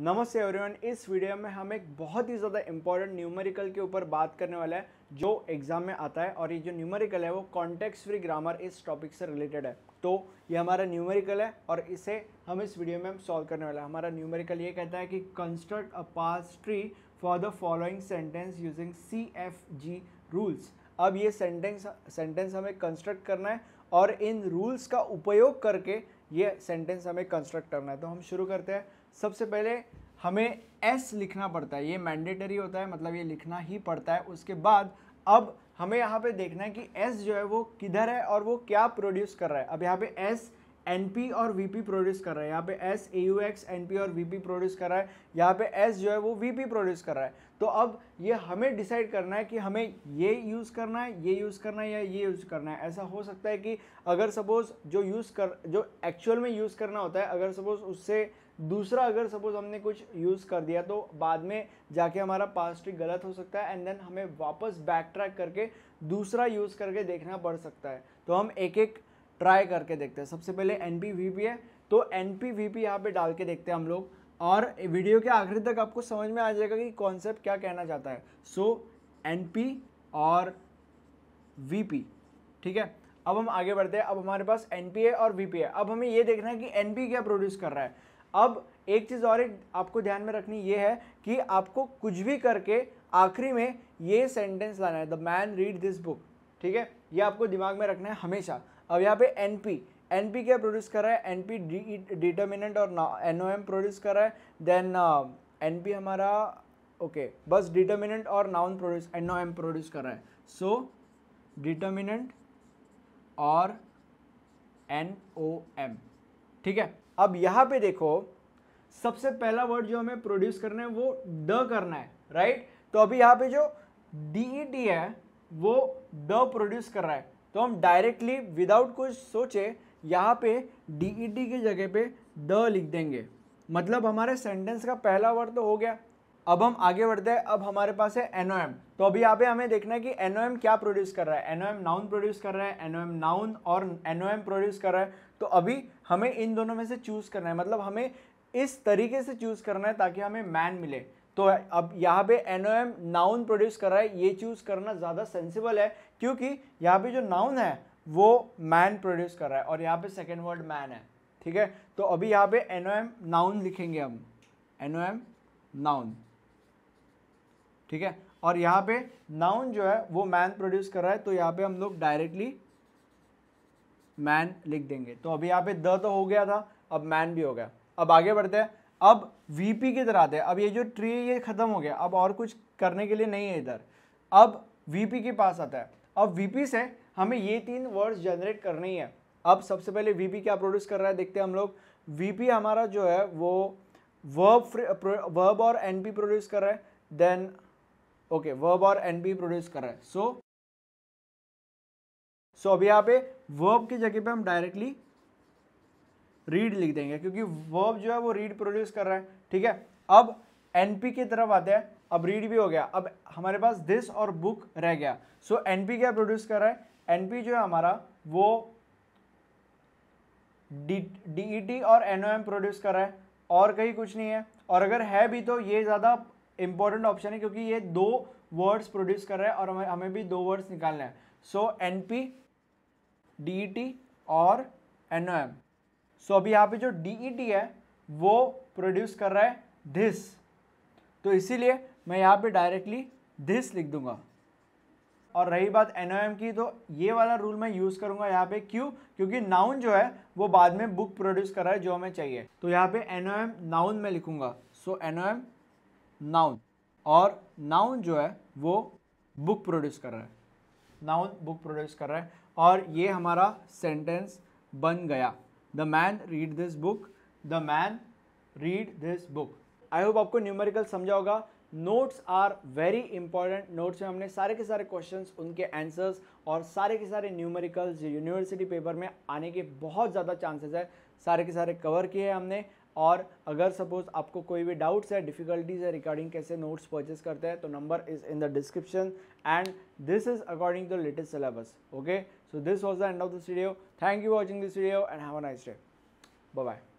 नमस्ते एवरीवन इस वीडियो में हम एक बहुत ही ज़्यादा इंपॉर्टेंट न्यूमेरिकल के ऊपर बात करने वाला है जो एग्ज़ाम में आता है और ये जो न्यूमेरिकल है वो कॉन्टेक्स्ट फ्री ग्रामर इस टॉपिक से रिलेटेड है तो ये हमारा न्यूमेरिकल है और इसे हम इस वीडियो में हम सॉल्व करने वाला है हमारा न्यूमेरिकल ये कहता है कि construct a parse tree for the following sentence using C F G rules अब ये सेंटेंस सेंटेंस हमें कंस्ट्रक्ट करना है और इन रूल्स का उपयोग करके ये सेंटेंस हमें कंस्ट्रक्ट करना है तो हम शुरू करते हैं सबसे पहले हमें एस लिखना पड़ता है ये मैंडेटरी होता है मतलब ये लिखना ही पड़ता है उसके बाद अब हमें यहाँ पे देखना है कि एस जो है वो किधर है और वो क्या प्रोड्यूस कर रहा है अब यहाँ पे एस पी और पी प्रोड्यूस कर रहा है यहाँ पे S A U X N और पी प्रोड्यूस कर रहा है यहाँ पे एस जो है वो पी प्रोड्यूस कर रहा है तो अब ये हमें डिसाइड करना है कि हमें ये यूज़ करना है ये यूज़ करना है या ये यूज़ करना है ऐसा हो सकता है कि अगर सपोज़ जो यूज़ कर जो एक्चुअल में यूज़ करना होता है अगर सपोज़ उससे दूसरा अगर सपोज़ हमने कुछ यूज़ कर दिया तो बाद में जाके हमारा पास्ट गलत हो सकता है एंड देन हमें वापस बैक ट्रैक करके दूसरा यूज़ करके देखना पड़ सकता है तो हम एक एक ट्राई करके देखते हैं सबसे पहले एन पी है तो एन पी यहाँ पर डाल के देखते हैं हम लोग और वीडियो के आखिरी तक आपको समझ में आ जाएगा कि कॉन्सेप्ट क्या कहना चाहता है सो एन पी और वी ठीक है अब हम आगे बढ़ते हैं अब हमारे पास एन पी है और वी पी है अब हमें ये देखना है कि एन पी क्या प्रोड्यूस कर रहा है अब एक चीज़ और एक आपको ध्यान में रखनी ये है कि आपको कुछ भी करके आखिरी में ये सेंटेंस लाना है the man read this book ठीक है ये आपको दिमाग में रखना है हमेशा अब यहाँ पे एन पी एन पी क्या प्रोड्यूस कर रहा है एन पी डिटर्मिनेंट और एन ओ एम प्रोड्यूस कर रहा है देन एन पी हमारा ओके okay, बस डिटर्मिनेंट और noun produce N O M produce कर रहा है सो डिटर्मिनेंट और एन ओ एम ठीक है अब यहाँ पे देखो सबसे पहला वर्ड जो हमें प्रोड्यूस करना है वो ड करना है राइट तो अभी यहाँ पे जो डी ई टी है वो ड प्रोड्यूस कर रहा है तो हम डायरेक्टली विदाउट कुछ सोचे यहाँ पे डी ई टी की जगह पे द लिख देंगे मतलब हमारे सेंटेंस का पहला वर्ड तो हो गया अब हम आगे बढ़ते हैं अब हमारे पास है एन ओ एम तो अभी यहाँ पे हमें देखना है कि एन ओ एम क्या प्रोड्यूस कर रहा है N O M noun produce कर रहा है एन ओ एम नाउन और एन ओ एम प्रोड्यूस कर रहा है तो अभी हमें इन दोनों में से चूज़ करना है मतलब हमें इस तरीके से चूज़ करना है ताकि हमें मैन मिले तो अब यहाँ पे N O M noun produce कर रहा है ये चूज़ करना ज़्यादा सेंसिबल है क्योंकि यहाँ पे जो नाउन है वो मैन प्रोड्यूस कर रहा है और यहाँ पे सेकेंड वर्ड मैन है ठीक है तो अभी यहाँ पे एन ओ एम नाउन लिखेंगे हम एन ओ एम नाउन ठीक है और यहाँ पे नाउन जो है वो मैन प्रोड्यूस कर रहा है तो यहाँ पे हम लोग डायरेक्टली मैन लिख देंगे तो अभी यहाँ पे द तो हो गया था अब मैन भी हो गया अब आगे बढ़ते हैं अब वीपी की तरह आते हैं अब ये जो ट्री ये ख़त्म हो गया अब और कुछ करने के लिए नहीं है इधर अब वीपी के पास आता है अब वीपी से हमें ये तीन वर्ड्स जनरेट करने ही है अब सबसे पहले वीपी क्या प्रोड्यूस कर रहा है देखते हैं हम लोग वीपी हमारा जो है वो वर्ब वर्ब और एनपी प्रोड्यूस कर रहा है देन ओके वर्ब और एनपी प्रोड्यूस कर रहा है सो so, सो so, अब यहाँ पे वर्ब की जगह पे हम डायरेक्टली रीड लिख देंगे क्योंकि वर्ब जो है वो रीड प्रोड्यूस कर रहा है ठीक है अब एनपी की तरफ आते हैं अब रीड भी हो गया अब हमारे पास दिस और बुक रह गया सो so, एनपी क्या प्रोड्यूस कर रहा है एनपी जो है हमारा वो डी डी e और एन प्रोड्यूस कर रहा है और कहीं कुछ नहीं है और अगर है भी तो ये ज़्यादा इंपॉर्टेंट ऑप्शन है क्योंकि ये दो वर्ड्स प्रोड्यूस कर रहे हैं और हमें हमें भी दो वर्ड्स निकालने हैं सो एन पी डी और एन सो अभी यहाँ पे जो डी e है वो प्रोड्यूस कर रहा है धिस तो इसीलिए मैं यहाँ पे डायरेक्टली धिस लिख दूंगा और रही बात एन की तो ये वाला रूल मैं यूज़ करूँगा यहाँ पे क्यों क्योंकि नाउन जो है वो बाद में बुक प्रोड्यूस कर रहा है जो हमें चाहिए तो यहाँ पे एन नाउन में लिखूँगा सो एन नाउन और नाउन जो है वो बुक प्रोड्यूस कर रहा है नाउन बुक प्रोड्यूस कर रहा है और ये हमारा सेंटेंस बन गया the man read this book the man read this book I hope आपको न्यूमेरिकल समझा होगा notes are very important notes में हमने सारे के सारे क्वेश्चंस उनके आंसर्स और सारे के सारे न्यूमेरिकल्स यूनिवर्सिटी पेपर में आने के बहुत ज़्यादा चांसेस है सारे के सारे कवर किए हैं हमने और अगर सपोज़ आपको कोई भी डाउट्स है डिफ़िकल्टीज़ है रिगार्डिंग कैसे नोट्स परचेस करते हैं तो number is in the description and this is according to latest syllabus okay so this was the end of this video thank you watching this video and have a nice day bye